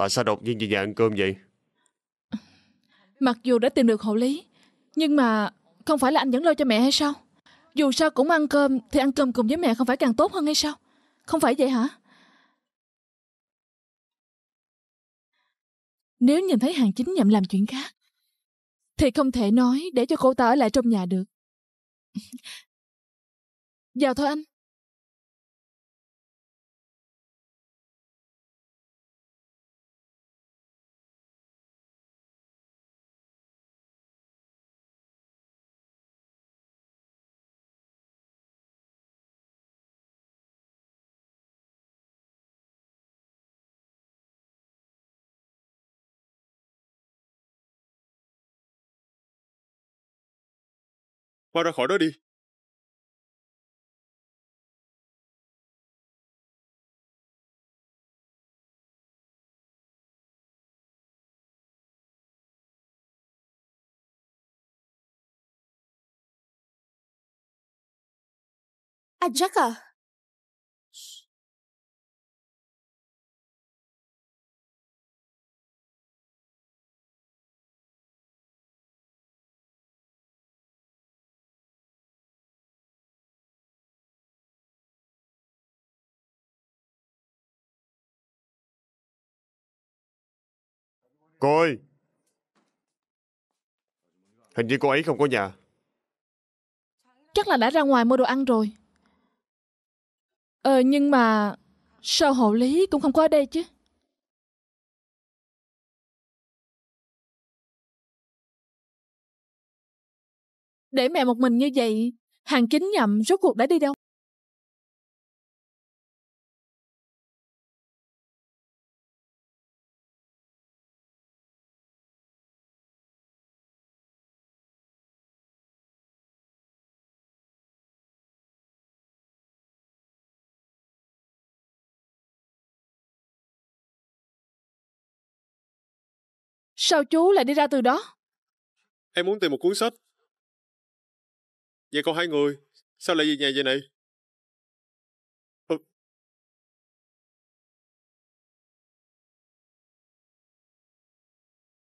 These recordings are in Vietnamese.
Tại sao đột nhiên về nhà ăn cơm vậy Mặc dù đã tìm được hộ lý Nhưng mà không phải là anh dẫn lôi cho mẹ hay sao Dù sao cũng ăn cơm Thì ăn cơm cùng với mẹ không phải càng tốt hơn hay sao Không phải vậy hả Nếu nhìn thấy hàng chính nhậm làm chuyện khác Thì không thể nói để cho cô ta ở lại trong nhà được Vào dạ thôi anh Khoa ra khỏi đó đi. Anh à, Jack à, Cô ơi Hình như cô ấy không có nhà Chắc là đã ra ngoài mua đồ ăn rồi Ờ nhưng mà Sao hộ lý cũng không có ở đây chứ Để mẹ một mình như vậy Hàng chính nhậm rốt cuộc đã đi đâu Sao chú lại đi ra từ đó? Em muốn tìm một cuốn sách. Vậy còn hai người, sao lại về nhà vậy này? Ờ.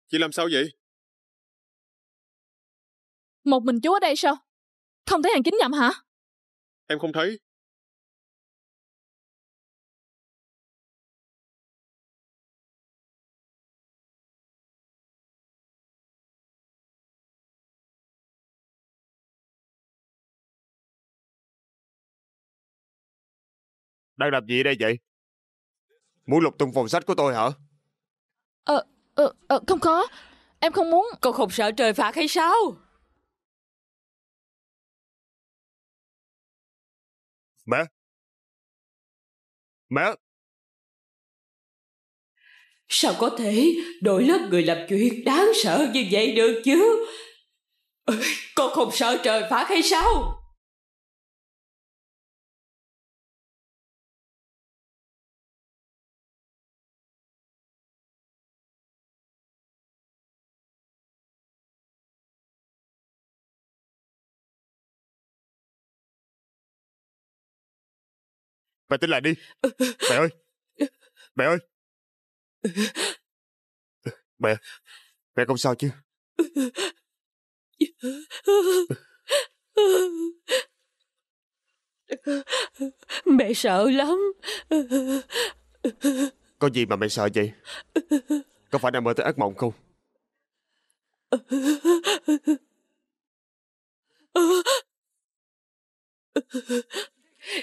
Chị làm sao vậy? Một mình chú ở đây sao? Không thấy hàng kính nhậm hả? Em không thấy. Đang làm gì đây vậy? Muốn lục tung phòng sách của tôi hả? Ờ, ờ, ờ, không có. Em không muốn... Cậu không sợ trời phạt hay sao? Mẹ! Mẹ! Sao có thể đổi lớp người làm chuyện đáng sợ như vậy được chứ? Con không sợ trời phạt hay sao? Mẹ tỉnh lại đi Mẹ ơi Mẹ ơi Mẹ Mẹ không sao chứ Mẹ sợ lắm Có gì mà mẹ sợ vậy Có phải đang mơ tới ác mộng không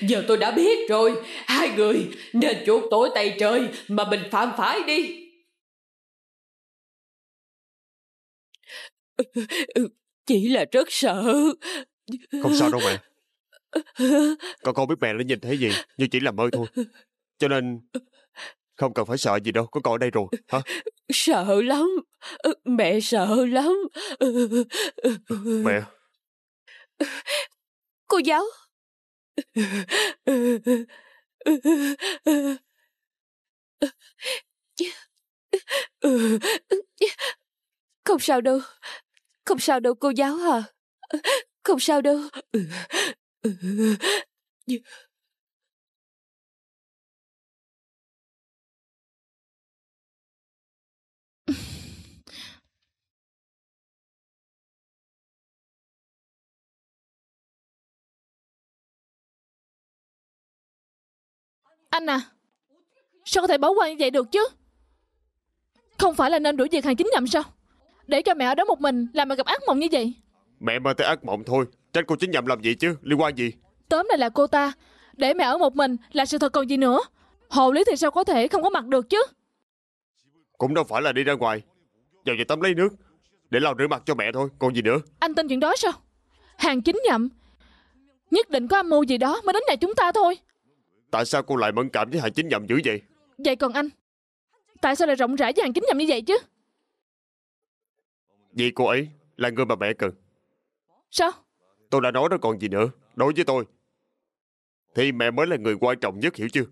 Giờ tôi đã biết rồi, hai người nên chuột tối tay trời mà mình phạm phải đi. Chỉ là rất sợ. Không sao đâu mẹ. Con không biết mẹ nó nhìn thấy gì, nhưng chỉ là mơ thôi. Cho nên không cần phải sợ gì đâu, có con ở đây rồi. Hả? Sợ lắm, mẹ sợ lắm. Mẹ. Cô giáo, không sao đâu Không sao đâu cô giáo à Không sao đâu Anh à Sao có thể bỏ qua như vậy được chứ Không phải là nên đuổi việc hàng chính nhầm sao Để cho mẹ ở đó một mình Làm mà gặp ác mộng như vậy Mẹ mơ tới ác mộng thôi Trách cô chính nhầm làm gì chứ Liên quan gì Tóm lại là cô ta Để mẹ ở một mình Là sự thật còn gì nữa Hồ lý thì sao có thể không có mặt được chứ Cũng đâu phải là đi ra ngoài Vào nhà tắm lấy nước Để lau rửa mặt cho mẹ thôi Còn gì nữa Anh tin chuyện đó sao Hàng chính nhầm Nhất định có âm mưu gì đó mới đến nhà chúng ta thôi Tại sao cô lại mẫn cảm với hàng chính nhầm dữ vậy Vậy còn anh Tại sao lại rộng rãi với hàng chính nhầm như vậy chứ Vì cô ấy là người mà mẹ cần Sao Tôi đã nói rồi còn gì nữa Đối với tôi Thì mẹ mới là người quan trọng nhất hiểu chưa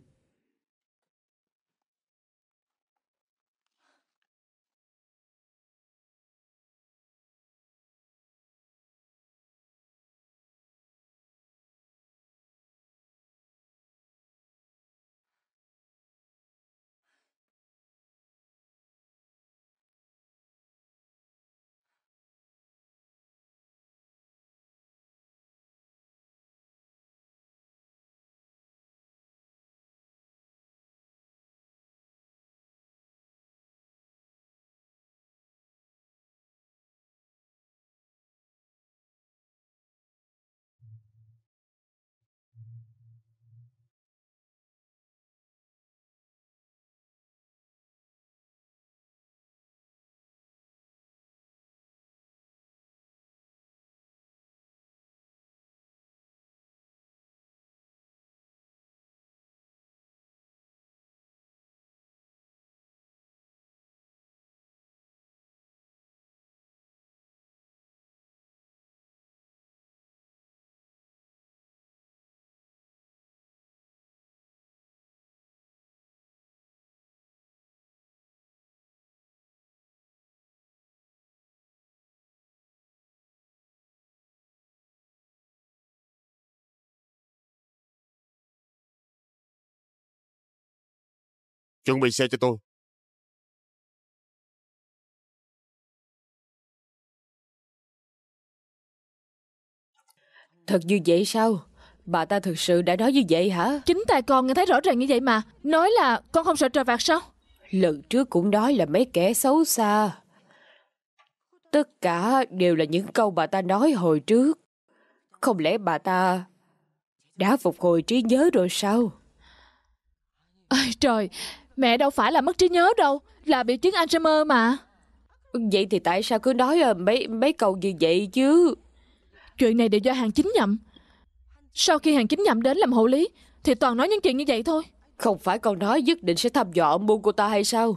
Chuẩn bị xe cho tôi. Thật như vậy sao? Bà ta thực sự đã nói như vậy hả? Chính tại con nghe thấy rõ ràng như vậy mà. Nói là con không sợ trời phạt sao? Lần trước cũng nói là mấy kẻ xấu xa. Tất cả đều là những câu bà ta nói hồi trước. Không lẽ bà ta đã phục hồi trí nhớ rồi sao? Ôi trời, Mẹ đâu phải là mất trí nhớ đâu, là bị chứng Alzheimer mà. Vậy thì tại sao cứ nói ờ, mấy mấy câu như vậy chứ? Chuyện này đều do hàng chính nhậm. Sau khi hàng chính nhậm đến làm hộ lý, thì toàn nói những chuyện như vậy thôi. Không phải con nói nhất định sẽ thăm dò ông buôn của ta hay sao?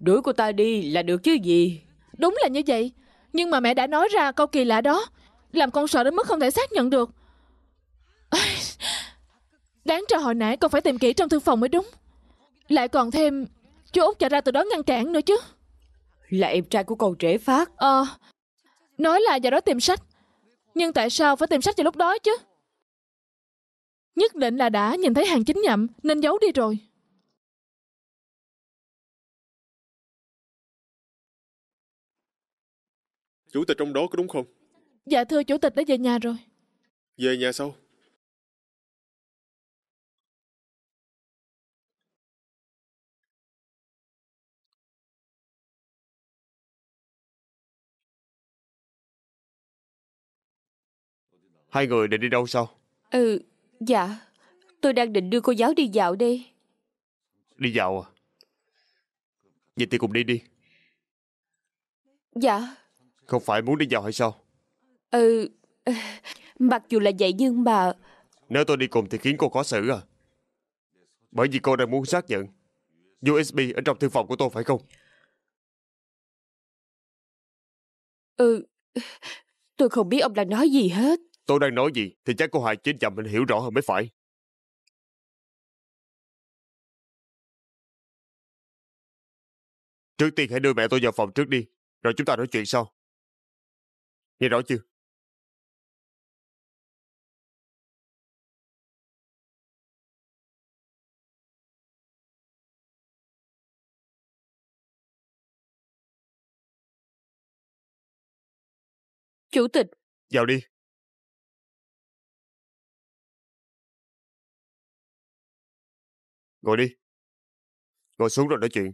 Đuổi cô ta đi là được chứ gì? Đúng là như vậy, nhưng mà mẹ đã nói ra câu kỳ lạ đó, làm con sợ đến mức không thể xác nhận được. Đáng cho hồi nãy con phải tìm kỹ trong thư phòng mới đúng. Lại còn thêm Chú Út chạy ra từ đó ngăn cản nữa chứ Là em trai của cậu trễ phát Ờ Nói là vào đó tìm sách Nhưng tại sao phải tìm sách vào lúc đó chứ Nhất định là đã nhìn thấy hàng chính nhậm Nên giấu đi rồi Chủ tịch trong đó có đúng không Dạ thưa chủ tịch đã về nhà rồi Về nhà sao Hai người định đi đâu sao? Ừ, dạ. Tôi đang định đưa cô giáo đi dạo đi. Đi dạo à? Vậy thì cùng đi đi. Dạ. Không phải muốn đi dạo hay sao? Ừ, mặc dù là vậy nhưng mà... Nếu tôi đi cùng thì khiến cô khó xử à? Bởi vì cô đang muốn xác nhận USB ở trong thư phòng của tôi phải không? Ừ, tôi không biết ông đang nói gì hết. Tôi đang nói gì thì chắc cô Hoàng Chính chậm mình hiểu rõ hơn mới phải. Trước tiên hãy đưa mẹ tôi vào phòng trước đi, rồi chúng ta nói chuyện sau. Nghe rõ chưa? Chủ tịch. Vào đi. Ngồi đi. Ngồi xuống rồi nói chuyện.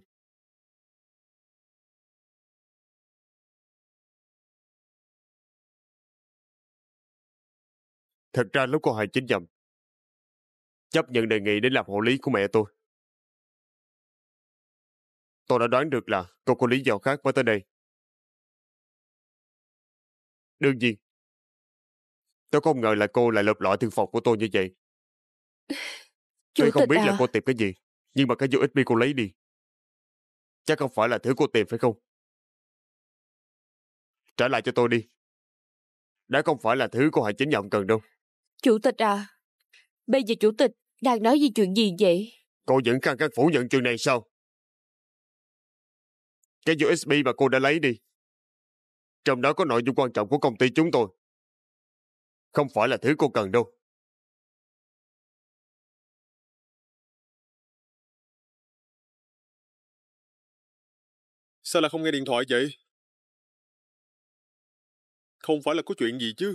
Thật ra lúc cô Hoàng chính nhầm. Chấp nhận đề nghị đến làm hộ lý của mẹ tôi. Tôi đã đoán được là cô có lý do khác mới tới đây. Đương nhiên. Tôi không ngờ là cô lại lột lõi thương phòng của tôi như vậy. Chủ Tôi không biết à... là cô tìm cái gì, nhưng mà cái USB cô lấy đi. Chắc không phải là thứ cô tìm phải không? Trả lại cho tôi đi. Đã không phải là thứ cô Hải chính nhận cần đâu. Chủ tịch à, bây giờ chủ tịch đang nói gì chuyện gì vậy? Cô vẫn khăng khăng phủ nhận chuyện này sao? Cái USB mà cô đã lấy đi. Trong đó có nội dung quan trọng của công ty chúng tôi. Không phải là thứ cô cần đâu. Sao lại không nghe điện thoại vậy? Không phải là có chuyện gì chứ?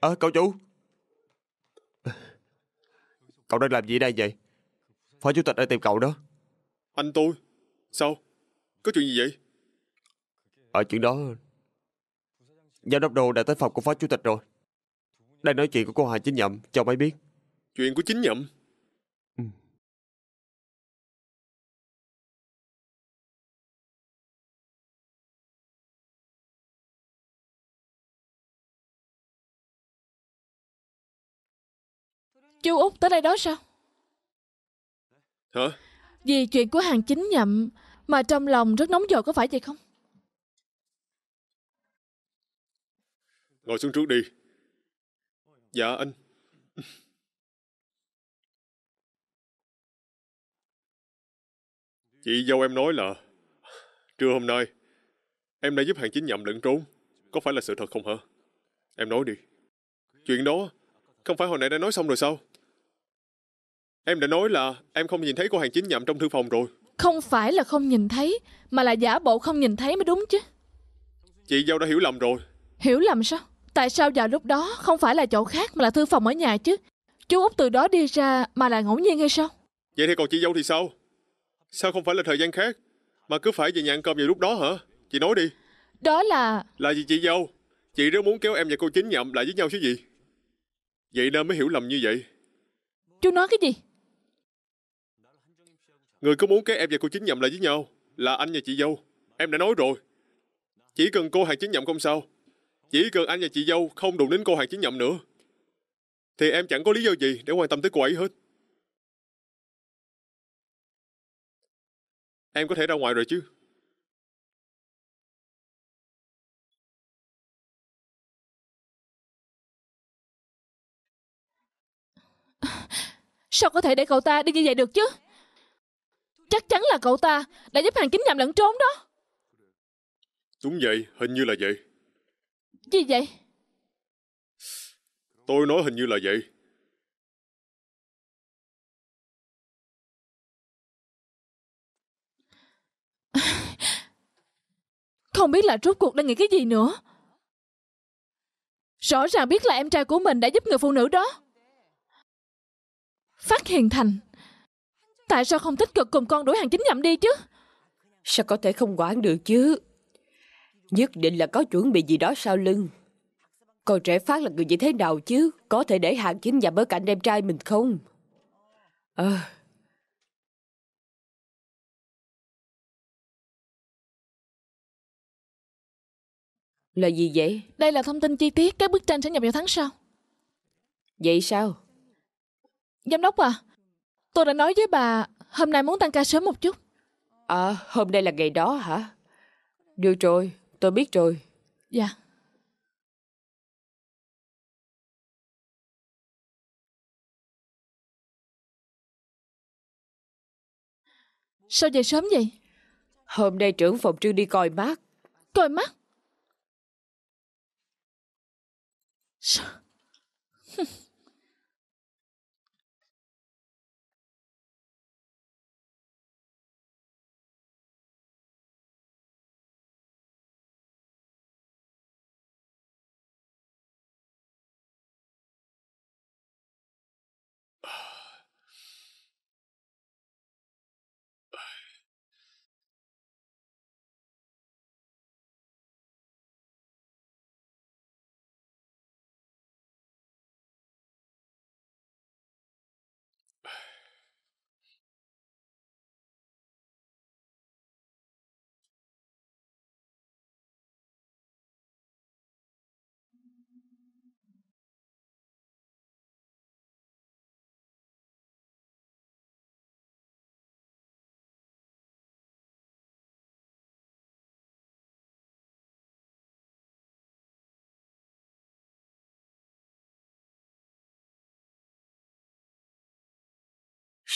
à, cậu chủ. Cậu đang làm gì đây vậy? Phó chủ tịch đang tìm cậu đó. Anh tôi? Sao? Có chuyện gì vậy? Ở chuyện đó... Giám đốc đồ đã tới phòng của phó chủ tịch rồi. Đang nói chuyện của cô Hà Chính Nhậm, cho mấy biết. Chuyện của Chính Nhậm? Chú Út tới đây đó sao Hả Vì chuyện của hàng chính nhậm Mà trong lòng rất nóng vội có phải vậy không Ngồi xuống trước đi Dạ anh Chị dâu em nói là Trưa hôm nay Em đã giúp hàng chính nhậm lẫn trốn Có phải là sự thật không hả Em nói đi Chuyện đó Không phải hồi nãy đã nói xong rồi sao Em đã nói là em không nhìn thấy cô hàng chính nhậm trong thư phòng rồi. Không phải là không nhìn thấy, mà là giả bộ không nhìn thấy mới đúng chứ. Chị dâu đã hiểu lầm rồi. Hiểu lầm sao? Tại sao vào lúc đó không phải là chỗ khác mà là thư phòng ở nhà chứ? Chú Út từ đó đi ra mà là ngẫu nhiên hay sao? Vậy thì còn chị Dâu thì sao? Sao không phải là thời gian khác mà cứ phải về nhà ăn cơm vào lúc đó hả? Chị nói đi. Đó là... Là gì chị Dâu? Chị rất muốn kéo em và cô chính nhậm lại với nhau chứ gì? Vậy nên mới hiểu lầm như vậy. Chú nói cái gì? Người có muốn các em và cô chính nhậm lại với nhau là anh và chị dâu. Em đã nói rồi. Chỉ cần cô hàng chính nhậm không sao. Chỉ cần anh và chị dâu không đụng đến cô hàng chính nhậm nữa. Thì em chẳng có lý do gì để quan tâm tới cô ấy hết. Em có thể ra ngoài rồi chứ. Sao có thể để cậu ta đi như vậy được chứ? Chắc chắn là cậu ta đã giúp hàng kính nhầm lẫn trốn đó. Đúng vậy, hình như là vậy. Gì vậy? Tôi nói hình như là vậy. Không biết là rốt cuộc đang nghĩ cái gì nữa. Rõ ràng biết là em trai của mình đã giúp người phụ nữ đó. Phát hiện thành Tại sao không tích cực cùng con đuổi hàng chính nhậm đi chứ? Sao có thể không quản được chứ? Nhất định là có chuẩn bị gì đó sau lưng. Còn trẻ phát là người như thế nào chứ? Có thể để hàng chính nhậm ở cạnh em trai mình không? Ờ... À. Là gì vậy? Đây là thông tin chi tiết, các bức tranh sẽ nhập vào tháng sau. Vậy sao? Giám đốc à, Tôi đã nói với bà hôm nay muốn tăng ca sớm một chút. À, hôm nay là ngày đó hả? Được rồi, tôi biết rồi. Dạ. Sao về sớm vậy? Hôm nay trưởng phòng trương đi coi mắt. Coi mắt? Sao?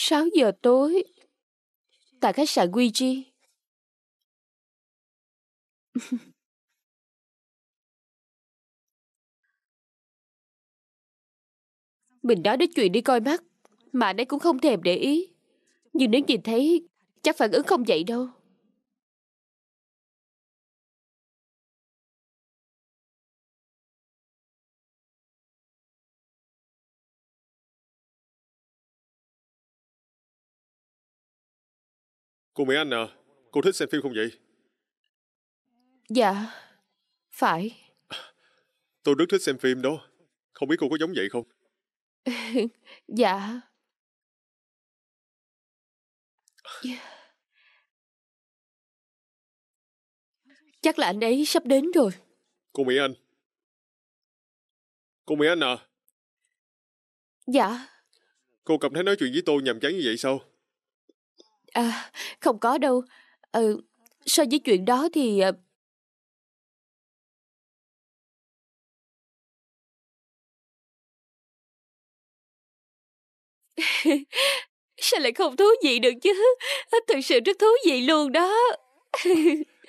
6 giờ tối tại khách sạn Guiji. Mình nói đến chuyện đi coi mắt Mà đây cũng không thèm để ý Nhưng nếu nhìn thấy Chắc phản ứng không vậy đâu Cô Mỹ Anh à, cô thích xem phim không vậy? Dạ, phải. Tôi rất thích xem phim đó. Không biết cô có giống vậy không? Dạ. dạ. Chắc là anh ấy sắp đến rồi. Cô Mỹ Anh. Cô Mỹ Anh à. Dạ. Cô cảm thấy nói chuyện với tôi nhàm chán như vậy sao? À, không có đâu. Ừ, so với chuyện đó thì ờ Sao lại không thú vị được chứ ờ, Thực sự rất thú vị luôn đó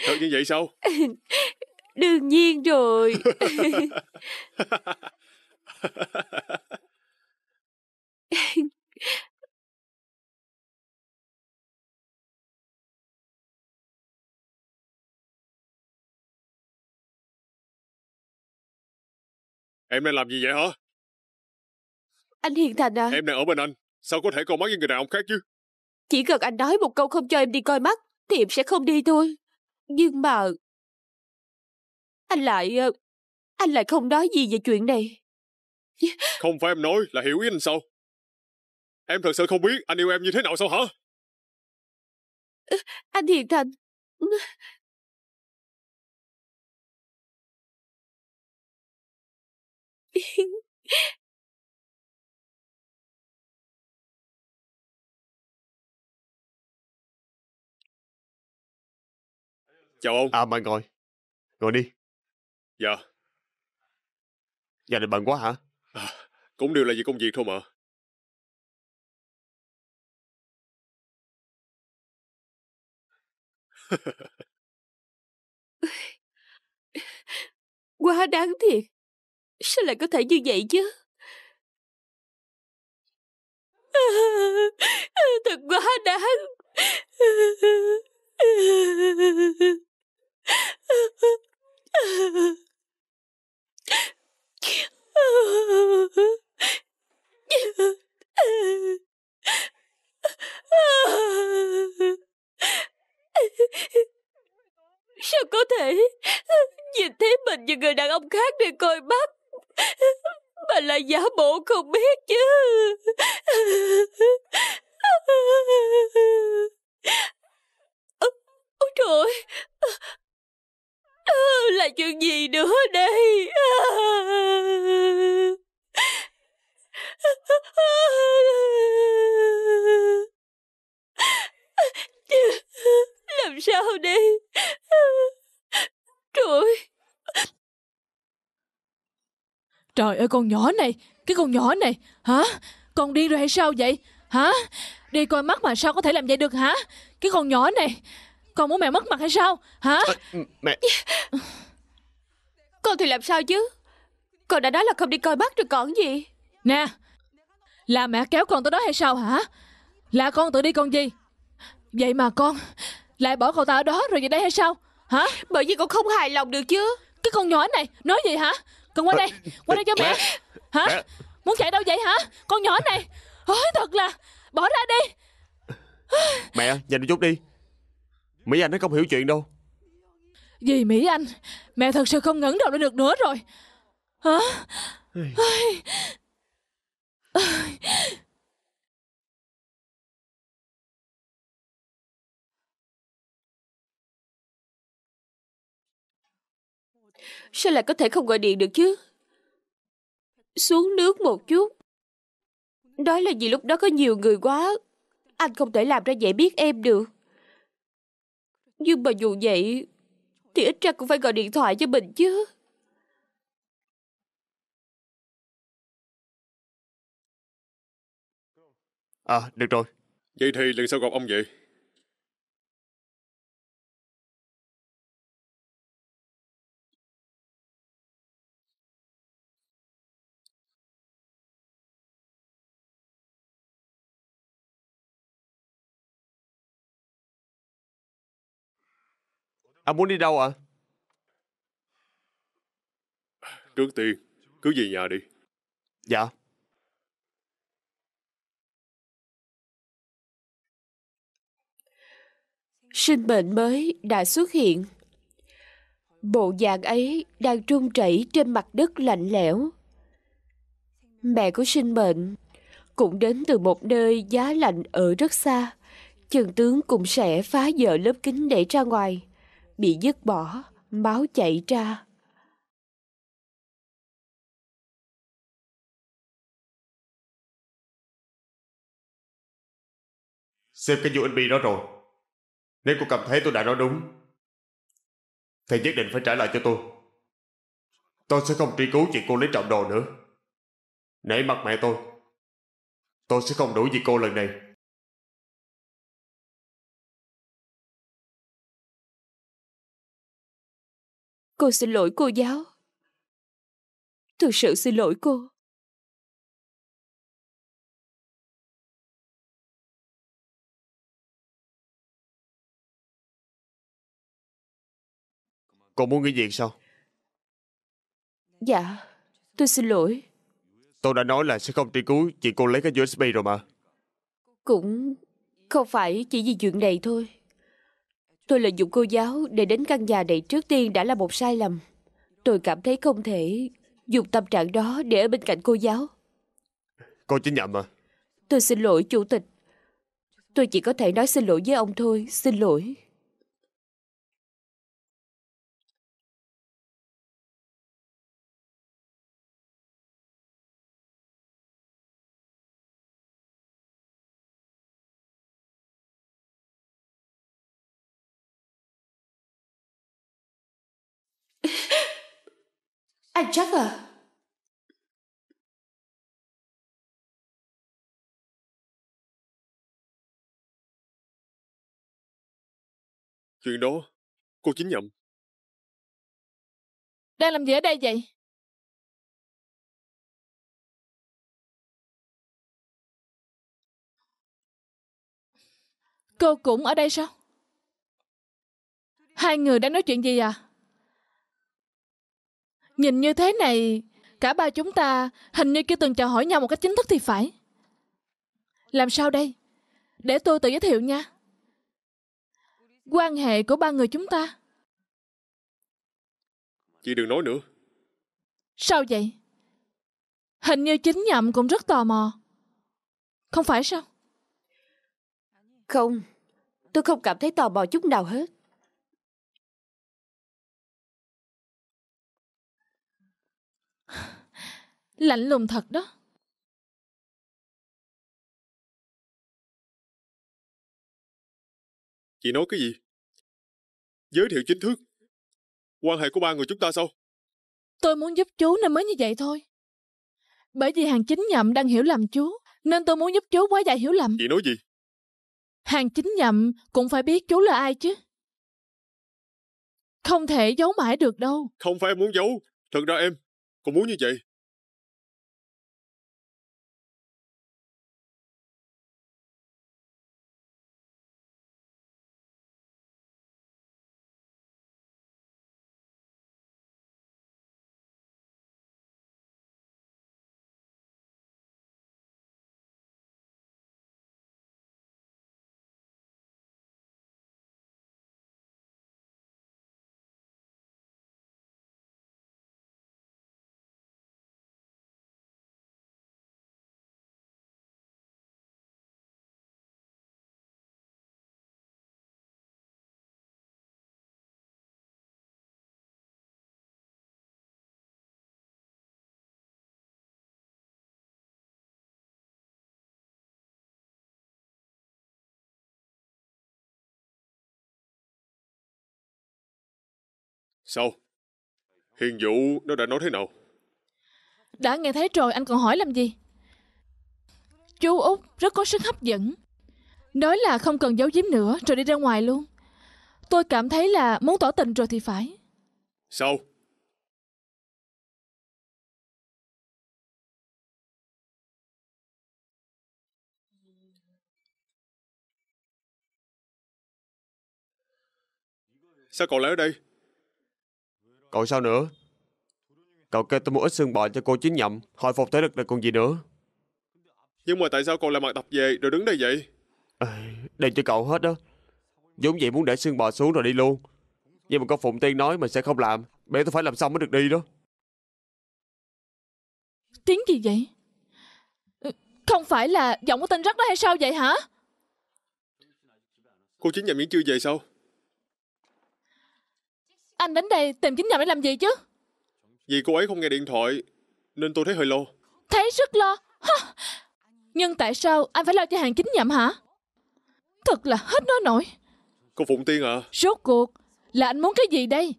Thật như vậy sao Đương nhiên rồi Em đang làm gì vậy hả? Anh Hiền Thành à? Em đang ở bên anh. Sao có thể coi mắt với người đàn ông khác chứ? Chỉ cần anh nói một câu không cho em đi coi mắt, thì em sẽ không đi thôi. Nhưng mà... Anh lại... Ờ, anh lại không nói gì về chuyện này. Không phải em nói là hiểu ý anh sao? Em thật sự không biết anh yêu em như thế nào sao hả? Anh Hiền Thành... Chào ông. À mời ngồi. Ngồi đi. Dạ. Gia đình bận quá hả? À, cũng đều là vì công việc thôi mà. Quá đáng thiệt. Sao lại có thể như vậy chứ? thật quá đáng. Sao có thể Nhìn thấy mình như người đàn ông khác để coi mắt Bà là giả bộ không biết chứ Ôi trời Là chuyện gì nữa đây Làm sao đây Trời ơi con nhỏ này, cái con nhỏ này, hả? Con điên rồi hay sao vậy? Hả? Đi coi mắt mà sao có thể làm vậy được hả? Cái con nhỏ này, con muốn mẹ mất mặt hay sao? Hả? Ờ, ừ, mẹ... Con thì làm sao chứ? Con đã nói là không đi coi mắt rồi còn gì? Nè, là mẹ kéo con tới đó hay sao hả? Là con tự đi con gì? Vậy mà con lại bỏ cậu ta ở đó rồi về đây hay sao? Hả? Bởi vì con không hài lòng được chứ. Cái con nhỏ này, nói gì hả? Con qua ờ, đây Qua đây cho mẹ Hả Muốn chạy đâu vậy hả Con nhỏ này Ôi, Thật là Bỏ ra đi Mẹ nhanh một chút đi Mỹ Anh nó không hiểu chuyện đâu Gì Mỹ Anh Mẹ thật sự không ngẩng đầu lên được nữa rồi Hả Ôi. Ôi. Sao lại có thể không gọi điện được chứ? Xuống nước một chút. Đó là vì lúc đó có nhiều người quá. Anh không thể làm ra dễ biết em được. Nhưng mà dù vậy, thì ít ra cũng phải gọi điện thoại cho mình chứ. À, được rồi. Vậy thì lần sau gặp ông vậy. Ông muốn đi đâu ạ? À? Trước tiên, cứ về nhà đi. Dạ. Sinh mệnh mới đã xuất hiện. Bộ dạng ấy đang trung chảy trên mặt đất lạnh lẽo. Mẹ của sinh mệnh cũng đến từ một nơi giá lạnh ở rất xa. Trường tướng cũng sẽ phá vỡ lớp kính để ra ngoài bị dứt bỏ, máu chảy ra. Xem cái USB đó rồi. Nếu cô cảm thấy tôi đã nói đúng, thì nhất định phải trả lại cho tôi. Tôi sẽ không truy cứu chuyện cô lấy trộm đồ nữa. nãy mặt mẹ tôi, tôi sẽ không đuổi gì cô lần này. Cô xin lỗi cô giáo. Thực sự xin lỗi cô. Còn muốn nghỉ việc sao? Dạ, tôi xin lỗi. Tôi đã nói là sẽ không truy cứu chị cô lấy cái USB rồi mà. Cũng không phải chỉ vì chuyện này thôi. Tôi lợi dụng cô giáo để đến căn nhà này trước tiên đã là một sai lầm. Tôi cảm thấy không thể dùng tâm trạng đó để ở bên cạnh cô giáo. Cô chính nhầm à? Tôi xin lỗi chủ tịch. Tôi chỉ có thể nói xin lỗi với ông thôi, xin lỗi. Anh chắc à? Chuyện đó, cô chính nhậm. Đang làm gì ở đây vậy? Cô cũng ở đây sao? Hai người đang nói chuyện gì à? Nhìn như thế này, cả ba chúng ta hình như chưa từng chào hỏi nhau một cách chính thức thì phải. Làm sao đây? Để tôi tự giới thiệu nha. Quan hệ của ba người chúng ta. Chị đừng nói nữa. Sao vậy? Hình như chính nhậm cũng rất tò mò. Không phải sao? Không, tôi không cảm thấy tò mò chút nào hết. Lạnh lùng thật đó. Chị nói cái gì? Giới thiệu chính thức. Quan hệ của ba người chúng ta sao? Tôi muốn giúp chú nên mới như vậy thôi. Bởi vì hàng chính nhậm đang hiểu lầm chú, nên tôi muốn giúp chú quá dài hiểu lầm. Chị nói gì? Hàng chính nhậm cũng phải biết chú là ai chứ. Không thể giấu mãi được đâu. Không phải em muốn giấu, thật ra em cũng muốn như vậy. Sao? Hiền Vũ nó đã nói thế nào? Đã nghe thấy rồi anh còn hỏi làm gì? Chú Út rất có sức hấp dẫn. Nói là không cần giấu giếm nữa rồi đi ra ngoài luôn. Tôi cảm thấy là muốn tỏ tình rồi thì phải. Sao? Sao cậu lại ở đây? Còn sao nữa? Cậu kêu tôi mua ít xương bò cho cô chín nhậm, hồi phục thể lực là còn gì nữa. Nhưng mà tại sao cậu lại mặc tập về rồi đứng đây vậy? À, đem cho cậu hết đó. Giống vậy muốn để xương bò xuống rồi đi luôn. Nhưng mà có Phụng Tiên nói mình sẽ không làm, bé tôi phải làm xong mới được đi đó. Tiếng gì vậy? Ừ, không phải là giọng của tên rắc đó hay sao vậy hả? Cô chính nhậm vẫn chưa về sao? Anh đến đây tìm chính nhầm để làm gì chứ? Vì cô ấy không nghe điện thoại, nên tôi thấy hơi lo. Thấy rất lo. Ha. Nhưng tại sao anh phải lo cho hàng chính nhầm hả? Thật là hết nói nổi. Cô Phụng Tiên à? Rốt cuộc, là anh muốn cái gì đây?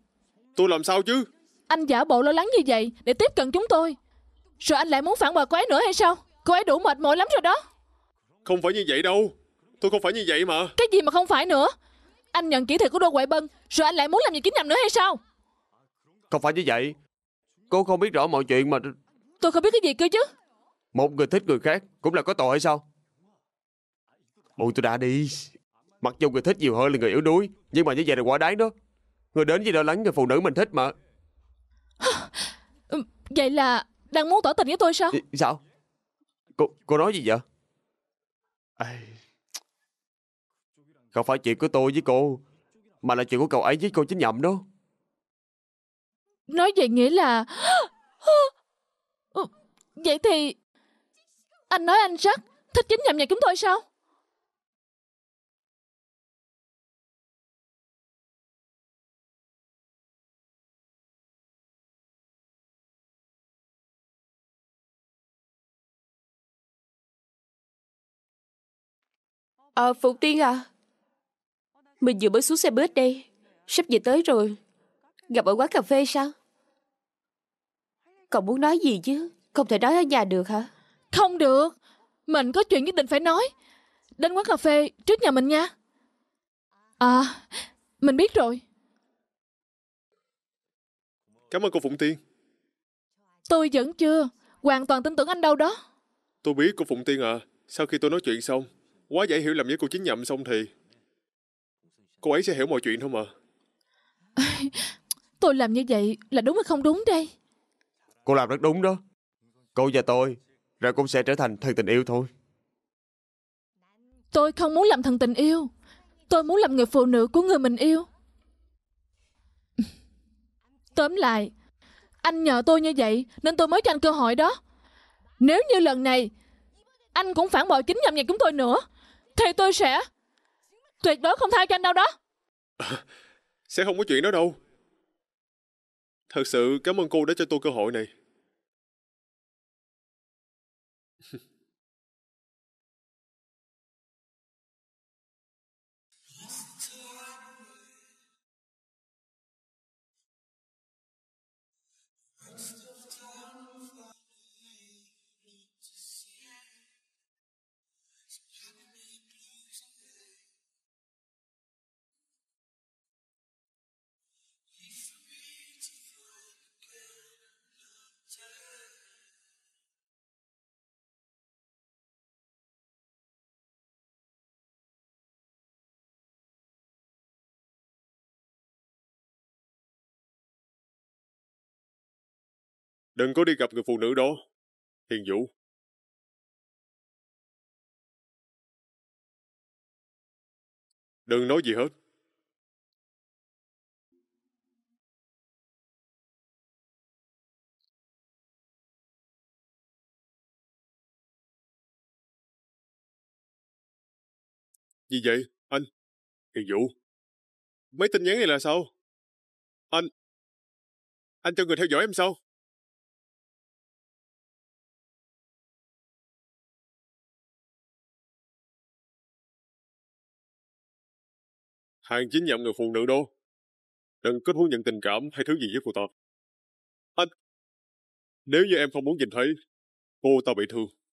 Tôi làm sao chứ? Anh giả bộ lo lắng như vậy để tiếp cận chúng tôi. Rồi anh lại muốn phản bội cô ấy nữa hay sao? Cô ấy đủ mệt mỏi lắm rồi đó. Không phải như vậy đâu. Tôi không phải như vậy mà. Cái gì mà không phải nữa? Anh nhận kỹ thuật của Đô Huệ Bân Rồi anh lại muốn làm gì kiếm nhầm nữa hay sao Không phải như vậy Cô không biết rõ mọi chuyện mà Tôi không biết cái gì cơ chứ Một người thích người khác cũng là có tội hay sao Ôi tôi đã đi Mặc dù người thích nhiều hơn là người yếu đuối Nhưng mà như vậy là quá đáng đó Người đến vì lo lắng người phụ nữ mình thích mà Vậy là đang muốn tỏ tình với tôi sao Sao Cô, cô nói gì vậy Ây, không phải chuyện của tôi với cô Mà là chuyện của cậu ấy với cô chính nhậm đó Nói vậy nghĩa là ừ, Vậy thì Anh nói anh rất Thích chính nhậm nhà chúng tôi sao Ờ, Phụ Tiên à mình vừa mới xuống xe buýt đây Sắp về tới rồi Gặp ở quán cà phê sao Cậu muốn nói gì chứ Không thể nói ở nhà được hả Không được Mình có chuyện nhất định phải nói Đến quán cà phê trước nhà mình nha À Mình biết rồi Cảm ơn cô Phụng Tiên Tôi vẫn chưa Hoàn toàn tin tưởng anh đâu đó Tôi biết cô Phụng Tiên à Sau khi tôi nói chuyện xong Quá dễ hiểu lầm với cô chính nhậm xong thì cô ấy sẽ hiểu mọi chuyện thôi mà Tôi làm như vậy là đúng hay không đúng đây Cô làm rất đúng đó Cô và tôi Rồi cũng sẽ trở thành thần tình yêu thôi Tôi không muốn làm thần tình yêu Tôi muốn làm người phụ nữ của người mình yêu Tóm lại Anh nhờ tôi như vậy Nên tôi mới cho anh cơ hội đó Nếu như lần này Anh cũng phản bội chính nhầm nhà chúng tôi nữa Thì tôi sẽ Tuyệt đối không tha cho anh đâu đó Sẽ không có chuyện đó đâu Thật sự cảm ơn cô đã cho tôi cơ hội này Đừng có đi gặp người phụ nữ đó. Hiền Vũ. Đừng nói gì hết. Gì vậy, anh? Hiền Vũ. Mấy tin nhắn này là sao? Anh... Anh cho người theo dõi em sao? hàng chính nhậm người phụ nữ đó. Đừng có thú nhận tình cảm hay thứ gì với cô ta. Anh, nếu như em không muốn nhìn thấy, cô ta bị thương,